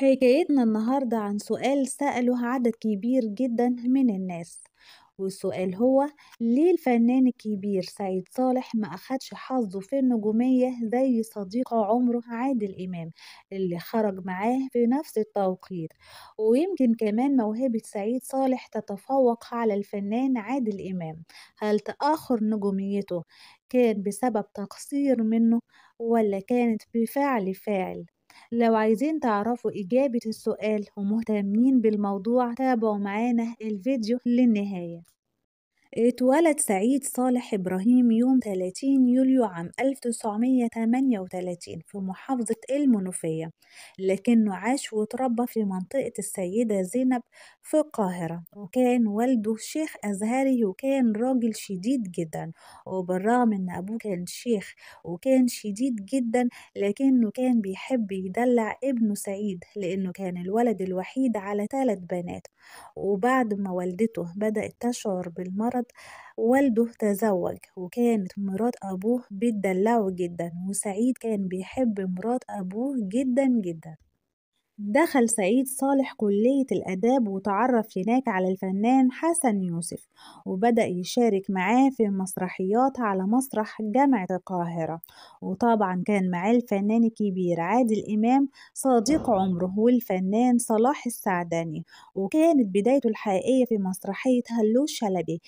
حكايتنا النهاردة عن سؤال سأله عدد كبير جدا من الناس والسؤال هو ليه الفنان الكبير سعيد صالح ما أخدش حظه في النجومية زي صديقه عمره عادل إمام اللي خرج معاه في نفس التوقيت ويمكن كمان موهبة سعيد صالح تتفوق على الفنان عادل إمام هل تأخر نجوميته كان بسبب تقصير منه ولا كانت بفعل فاعل لو عايزين تعرفوا إجابة السؤال ومهتمين بالموضوع تابعوا معانا الفيديو للنهاية اتولد سعيد صالح إبراهيم يوم 30 يوليو عام 1938 في محافظة المنوفية لكنه عاش وتربى في منطقة السيدة زينب في القاهرة وكان والده شيخ أزهري وكان راجل شديد جدا وبالرغم إن أبوه كان شيخ وكان شديد جدا لكنه كان بيحب يدلع ابنه سعيد لأنه كان الولد الوحيد على ثلاث بنات وبعد ما والدته بدأت تشعر بالمرض فقط والده تزوج وكانت مرات أبوه بتدلعه جدا وسعيد كان بيحب مرات أبوه جدا جدا دخل سعيد صالح كلية الآداب وتعرف هناك على الفنان حسن يوسف وبدأ يشارك معاه في مسرحيات على مسرح جامعة القاهرة وطبعا كان معاه الفنان الكبير عادل إمام صديق عمره والفنان صلاح السعداني وكانت بدايته الحقيقية في مسرحية هلو شلبي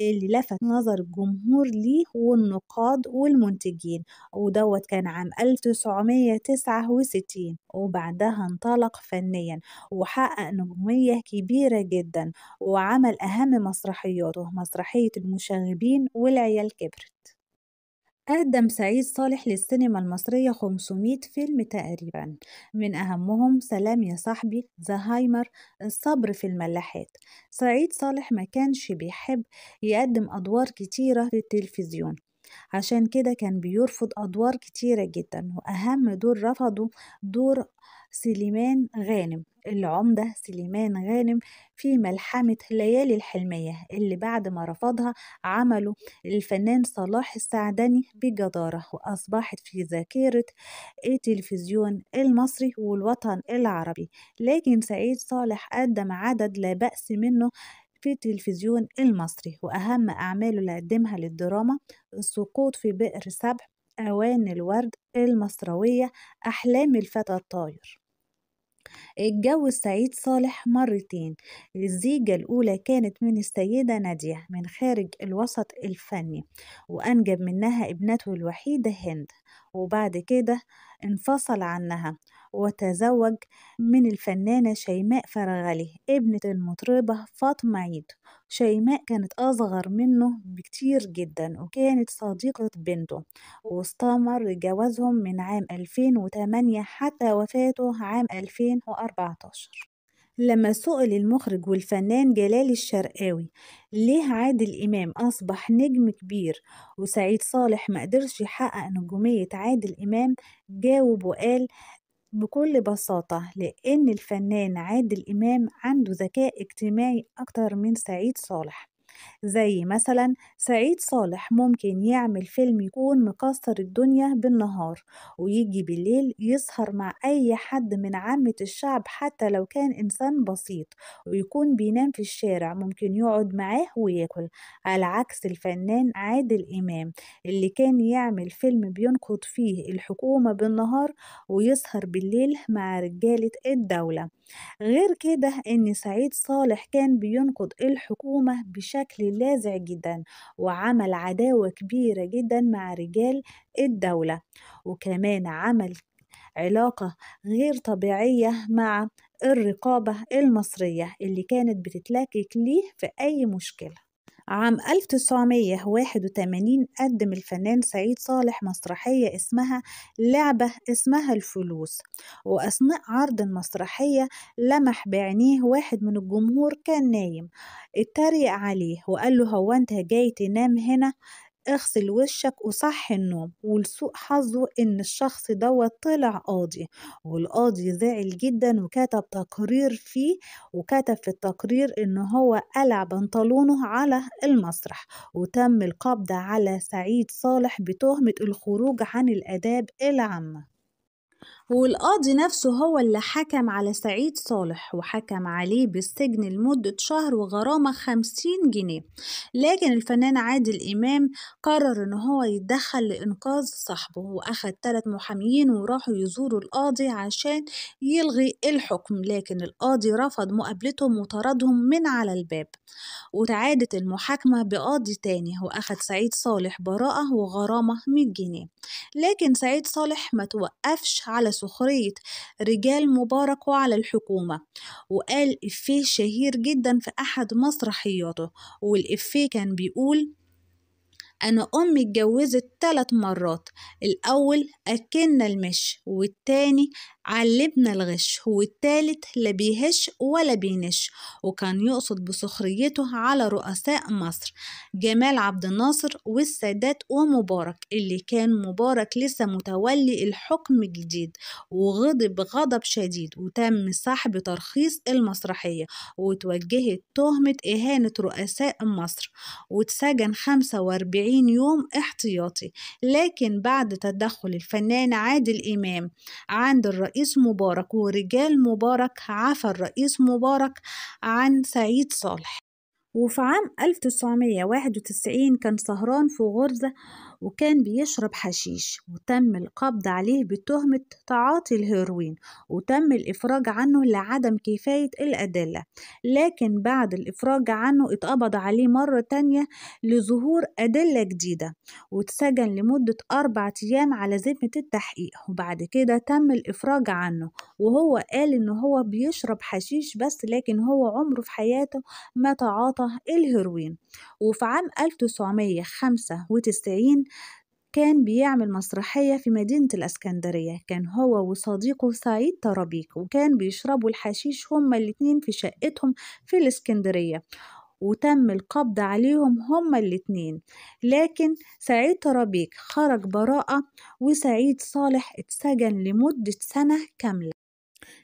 اللي لفت نظر الجمهور ليه والنقاد والمنتجين ودوت كان عام 1969 وبعدها انطلق فنيا وحقق نجومية كبيرة جدا وعمل أهم مسرحياته مسرحية المشاغبين والعيال كبرت قدم سعيد صالح للسينما المصرية 500 فيلم تقريبا من أهمهم سلام يا صاحبي زهايمر الصبر في الملاحات سعيد صالح ما كانش بيحب يقدم أدوار كتيرة في التلفزيون عشان كده كان بيرفض أدوار كتيرة جدا وأهم دور رفضه دور سليمان غانم العمدة سليمان غانم في ملحمة ليالي الحلمية اللي بعد ما رفضها عمله الفنان صلاح السعدني بجدارة وأصبحت في ذاكرة التلفزيون المصري والوطن العربي لكن سعيد صالح قدم عدد لا بأس منه في التلفزيون المصري وأهم أعماله اللي قدمها للدراما السقوط في بئر سبع أوان الورد المصروية أحلام الفتى الطاير اتجوز سعيد صالح مرتين الزيجة الأولى كانت من السيدة نادية من خارج الوسط الفني وأنجب منها ابنته الوحيدة هند وبعد كده انفصل عنها وتزوج من الفنانة شيماء فرغلي ابنة المطربة فاطمة عيد شيماء كانت أصغر منه بكتير جدا وكانت صديقة بنته واستمر جوازهم من عام 2008 حتى وفاته عام 2014 لما سئل المخرج والفنان جلال الشرقاوي ليه عادل إمام أصبح نجم كبير وسعيد صالح مقدرش يحقق نجومية عادل إمام جاوب وقال بكل بساطة لأن الفنان عادل إمام عنده ذكاء اجتماعي أكتر من سعيد صالح زي مثلا سعيد صالح ممكن يعمل فيلم يكون مكسر الدنيا بالنهار ويجي بالليل يسهر مع أي حد من عامة الشعب حتى لو كان إنسان بسيط ويكون بينام في الشارع ممكن يقعد معاه وياكل على عكس الفنان عادل إمام اللي كان يعمل فيلم بينقد فيه الحكومة بالنهار ويسهر بالليل مع رجالة الدولة غير كده إن سعيد صالح كان بينقد الحكومة بشكل لاذع جدا وعمل عداوة كبيرة جدا مع رجال الدولة وكمان عمل علاقة غير طبيعية مع الرقابة المصرية اللي كانت بتتلكك ليه في أي مشكلة عام 1981 قدم الفنان سعيد صالح مسرحية اسمها لعبة اسمها الفلوس وأثناء عرض المسرحية لمح بعينيه واحد من الجمهور كان نايم اتريق عليه وقال له هو أنت جاي تنام هنا اغسل وشك وصحي النوم ولسوء حظه ان الشخص دوت طلع قاضي والقاضي زعل جدا وكتب تقرير فيه وكتب في التقرير ان هو قلع بنطلونه على المسرح وتم القبض على سعيد صالح بتهمة الخروج عن الآداب العامة والقاضي نفسه هو اللي حكم على سعيد صالح وحكم عليه بالسجن لمدة شهر وغرامة خمسين جنيه لكن الفنان عادل إمام قرر إن هو يتدخل لإنقاذ صاحبه وأخد تلات محاميين وراحوا يزوروا القاضي عشان يلغي الحكم لكن القاضي رفض مقابلتهم وطردهم من على الباب وتعادت المحاكمة بقاضي تاني وأخد سعيد صالح براءة وغرامة مية جنيه لكن سعيد صالح ما توقفش على سخرية رجال مبارك وعلى الحكومة وقال إفيه شهير جدا في أحد مسرحياته والإفيه كان بيقول أنا أمي اتجوزت ثلاث مرات الأول أكلنا المش والتاني علبنا الغش والتالت لا بيهش ولا بينش وكان يقصد بسخريته على رؤساء مصر جمال عبد الناصر والسادات ومبارك اللي كان مبارك لسه متولي الحكم جديد وغضب غضب شديد وتم سحب ترخيص المسرحية وتوجهت تهمة إهانة رؤساء مصر واتسجن 45 40 يوم احتياطي لكن بعد تدخل الفنان عادل إمام عند الرئيس مبارك ورجال مبارك عفى الرئيس مبارك عن سعيد صالح وفي عام 1991 كان سهران في غرزة وكان بيشرب حشيش وتم القبض عليه بتهمة تعاطي الهيروين وتم الإفراج عنه لعدم كفاية الأدلة لكن بعد الإفراج عنه اتقبض عليه مرة تانية لظهور أدلة جديدة واتسجن لمدة أربع أيام على ذمة التحقيق وبعد كده تم الإفراج عنه وهو قال إن هو بيشرب حشيش بس لكن هو عمره في حياته ما تعاطى الهيروين وفي عام 1995 كان بيعمل مسرحية في مدينة الأسكندرية كان هو وصديقه سعيد ترابيك كان بيشربوا الحشيش هما الاتنين في شقتهم في الإسكندرية وتم القبض عليهم هما الاتنين لكن سعيد ترابيك خرج براءة وسعيد صالح اتسجن لمدة سنة كاملة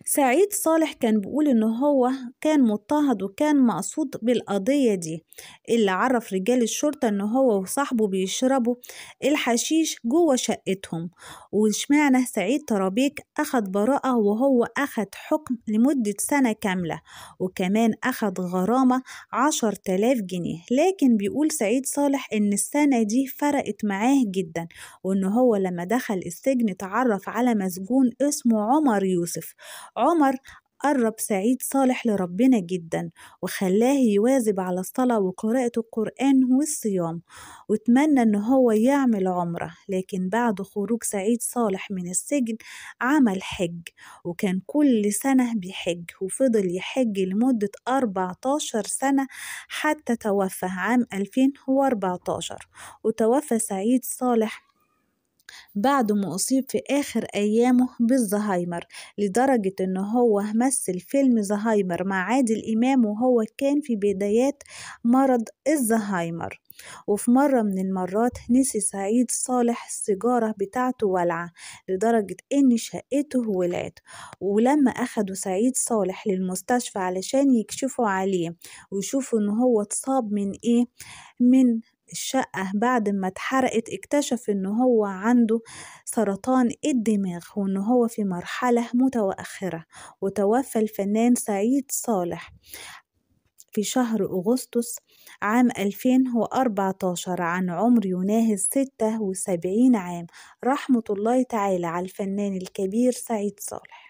سعيد صالح كان بيقول إن هو كان مضطهد وكان مقصود بالقضية دي اللي عرف رجال الشرطة إن هو وصاحبه بيشربوا الحشيش جوه شقتهم وشمعنا سعيد ترابيك أخد براءة وهو أخد حكم لمدة سنة كاملة وكمان أخد غرامة عشر تلاف جنيه لكن بيقول سعيد صالح إن السنة دي فرقت معاه جدا وإن هو لما دخل السجن تعرف على مسجون اسمه عمر يوسف عمر قرب سعيد صالح لربنا جدا وخلاه يواظب على الصلاة وقراءة القرآن والصيام واتمنى ان هو يعمل عمرة لكن بعد خروج سعيد صالح من السجن عمل حج وكان كل سنة بيحج وفضل يحج لمدة 14 سنة حتى توفى عام 2014 وتوفى سعيد صالح بعد ما أصيب في آخر أيامه بالزهايمر لدرجة إن هو مثل فيلم زهايمر مع عادل إمام وهو كان في بدايات مرض الزهايمر وفي مرة من المرات نسي سعيد صالح السيجارة بتاعته والعة لدرجة إن شقته ولعت ولما أخدوا سعيد صالح للمستشفى علشان يكشفوا عليه ويشوفوا إن هو اتصاب من إيه من الشقة بعد ما اتحرقت اكتشف ان هو عنده سرطان الدماغ وان هو في مرحلة متوأخرة وتوفى الفنان سعيد صالح في شهر أغسطس عام 2014 عن عمر يناهز 76 عام رحمة الله تعالى على الفنان الكبير سعيد صالح